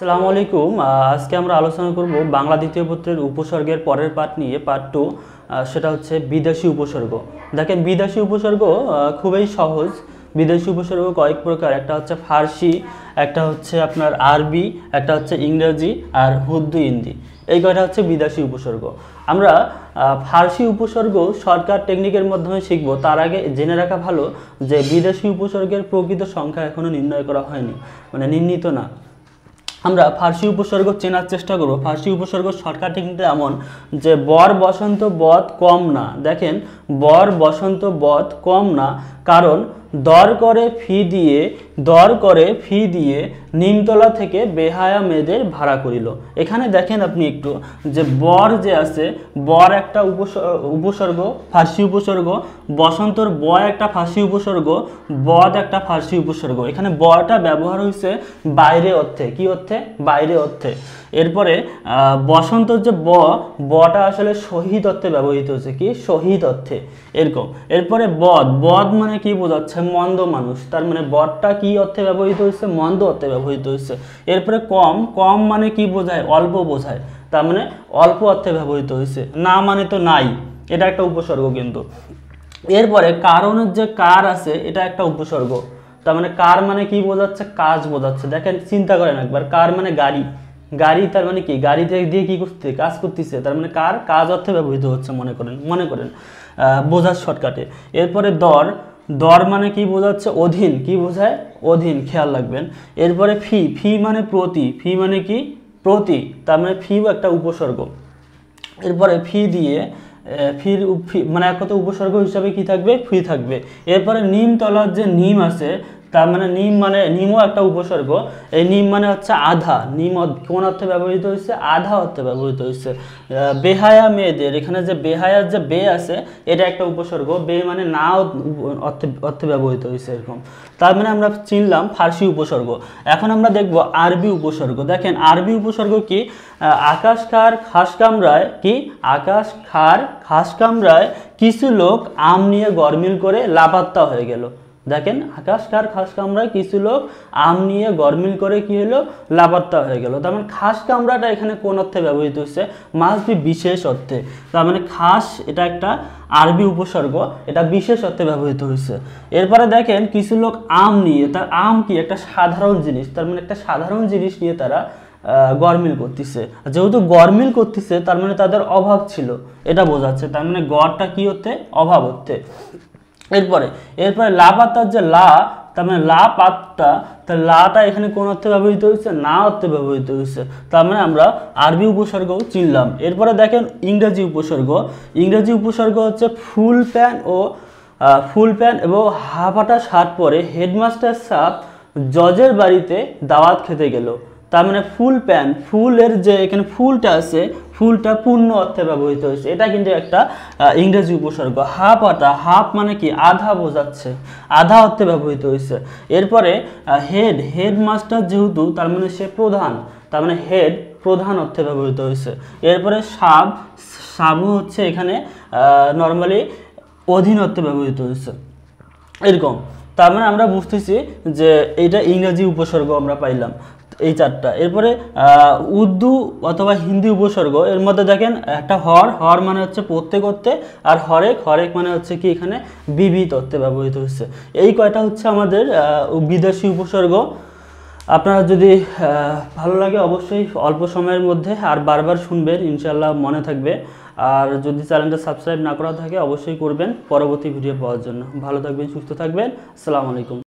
সালাম আলাইকুম আজকে আমরা আলোচনা করব বাংলা দ্বিতীয় পত্রের উপসর্গের পরের পাঠ নিয়ে পাঠ টু সেটা হচ্ছে বিদেশি উপসর্গ দেখেন বিদেশি উপসর্গ খুবই সহজ বিদেশি উপসর্গ কয়েক প্রকার একটা হচ্ছে ফার্সি একটা হচ্ছে আপনার আরবি একটা হচ্ছে ইংরেজি আর হুদ্দু হিন্দি এই কয়টা হচ্ছে বিদেশি উপসর্গ আমরা ফার্সি উপসর্গ সরকার টেকনিকের মাধ্যমে শিখব তার আগে জেনে রাখা ভালো যে বিদেশি উপসর্গের প্রকৃত সংখ্যা এখনও নির্ণয় করা হয়নি মানে নির্ণীত না আমরা ফার্সি উপসর্গ চেনার চেষ্টা করব ফার্সি উপসর্গ শর্টকাটে কিন্তু এমন যে বর বসন্ত বধ কম না দেখেন বর বসন্ত বধ কম না কারণ দর করে ফি দিয়ে দর করে ফি দিয়ে নিমতলা থেকে বেহায়া মেয়েদের ভাড়া করিল এখানে দেখেন আপনি একটু যে বর যে আছে বর একটা উপসর্গ ফার্সি উপসর্গ বসন্তর ব একটা ফার্সি উপসর্গ বদ একটা ফার্সি উপসর্গ এখানে বটা ব্যবহার হয়েছে বাইরে অর্থে কি অর্থে বাইরে অর্থে এরপরে বসন্তর যে ব বটা আসলে শহীদ অর্থে ব্যবহৃত হয়েছে কি শহীদ অর্থে এরকম এরপরে বদ বদ মানে কি বোঝাচ্ছে মন্দ মানুষ তার মানে বরটা কি অর্থে ব্যবহৃত হচ্ছে মন্দ অর্থে ব্যবহৃত হচ্ছে এরপরে কম কম মানে কি বোঝায় অল্প বোঝায় তার মানে অল্প অর্থে ব্যবহৃত হয়েছে না মানে তো নাই এটা একটা উপসর্গ কিন্তু এরপরে কারণের যে কার আছে এটা একটা উপসর্গ তার মানে কার মানে কি বোঝাচ্ছে কাজ বোঝাচ্ছে দেখেন চিন্তা করেন একবার কার মানে গাড়ি গাড়ি তার মানে কি গাড়ি দিয়ে কি করতে কাজ করতেছে তার মানে কার কাজ অর্থে ব্যবহৃত হচ্ছে মনে করেন মনে করেন বোঝার শর্টকাটে এরপরে দর দর মানে কি বোঝাচ্ছে অধীন কি বোঝায় অধীন খেয়াল রাখবেন এরপরে ফি ফি মানে প্রতি ফি মানে কি প্রতি তার মানে ফিও একটা উপসর্গ এরপরে ফি দিয়ে ফির ফি মানে এক কথা উপসর্গ হিসাবে কি থাকবে ফি থাকবে এরপরে নিম তলার যে নিম আছে তার মানে নিম মানে নিমও একটা উপসর্গ এই নিম মানে হচ্ছে আধা নিম কোন অর্থে ব্যবহৃত হয়েছে আধা অর্থে ব্যবহৃত হয়েছে বেহায়া মেয়েদের এখানে যে বেহায়ার যে বে আছে এটা একটা উপসর্গ বে মানে না অর্থে অর্থে ব্যবহৃত হয়েছে এরকম তার মানে আমরা চিনলাম ফার্সি উপসর্গ এখন আমরা দেখব আরবি উপসর্গ দেখেন আরবি উপসর্গ কি আকাশ খার খাস কামরায় কি আকাশ খার খাস কামরায় কিছু লোক আম নিয়ে গরমিল করে লাপাত্তা হয়ে গেল দেখেন আকাশকার খাস কামড়ায় কিছু লোক আম নিয়ে গরমিল করে কি হলো লাভার্তা হয়ে গেল তার মানে খাস কামড়াটা এখানে কোন অর্থে ব্যবহৃত হচ্ছে মাস্ট বি বিশেষ অর্থে তার মানে খাস এটা একটা আরবি উপসর্গ এটা বিশেষ অর্থে ব্যবহৃত হয়েছে এরপরে দেখেন কিছু লোক আম নিয়ে তার আম কি একটা সাধারণ জিনিস তার মানে একটা সাধারণ জিনিস নিয়ে তারা গরমিল করতেছে যেহেতু গরমিল করতেছে তার মানে তাদের অভাব ছিল এটা বোঝাচ্ছে তার মানে গড়টা কি হতে অভাব হতে এরপরে এরপরে লা পাতার যে লা তার মানে লা পাত্তা তা লাটা এখানে কোন অর্থে ব্যবহৃত হয়েছে না অর্থে ব্যবহৃত হয়েছে তার মানে আমরা আরবি উপসর্গ চিনলাম এরপরে দেখেন ইংরেজি উপসর্গ ইংরেজি উপসর্গ হচ্ছে ফুল প্যান ও ফুল প্যান এবং হাফাটা শার্ট পরে হেডমাস্টার সাপ জজের বাড়িতে দাওয়াত খেতে গেল তার মানে ফুল প্যান ফুলের যে এখানে ফুলটা আছে ফুলটা পূর্ণ অর্থে ব্যবহৃত হয়েছে এটা কিন্তু একটা ইংরেজি উপসর্গ হাফ আটা হাফ মানে কি আধা বোঝাচ্ছে আধা অর্থে ব্যবহৃত হয়েছে এরপরে হেড হেড মাস্টার যেহেতু তার মানে সে প্রধান তার মানে হেড প্রধান অর্থে ব্যবহৃত হয়েছে এরপরে সাব সাবু হচ্ছে এখানে নর্মালি অধীন অর্থে ব্যবহৃত হয়েছে এরকম তার মানে আমরা বুঝতেছি যে এটা ইংরেজি উপসর্গ আমরা পাইলাম এই চারটা এরপরে উর্দু অথবা হিন্দি উপসর্গ এর মধ্যে দেখেন একটা হর হর মানে হচ্ছে পড়তে করতে আর হরেক হরেক মানে হচ্ছে কি এখানে বিবি তত্ত্বে ব্যবহৃত হচ্ছে এই কয়টা হচ্ছে আমাদের বিদেশি উপসর্গ আপনারা যদি ভালো লাগে অবশ্যই অল্প সময়ের মধ্যে আর বারবার শুনবেন ইনশাল্লাহ মনে থাকবে আর যদি চ্যানেলটা সাবস্ক্রাইব না করা থাকে অবশ্যই করবেন পরবর্তী ভিডিও পাওয়ার জন্য ভালো থাকবেন সুস্থ থাকবেন আসসালামু আলাইকুম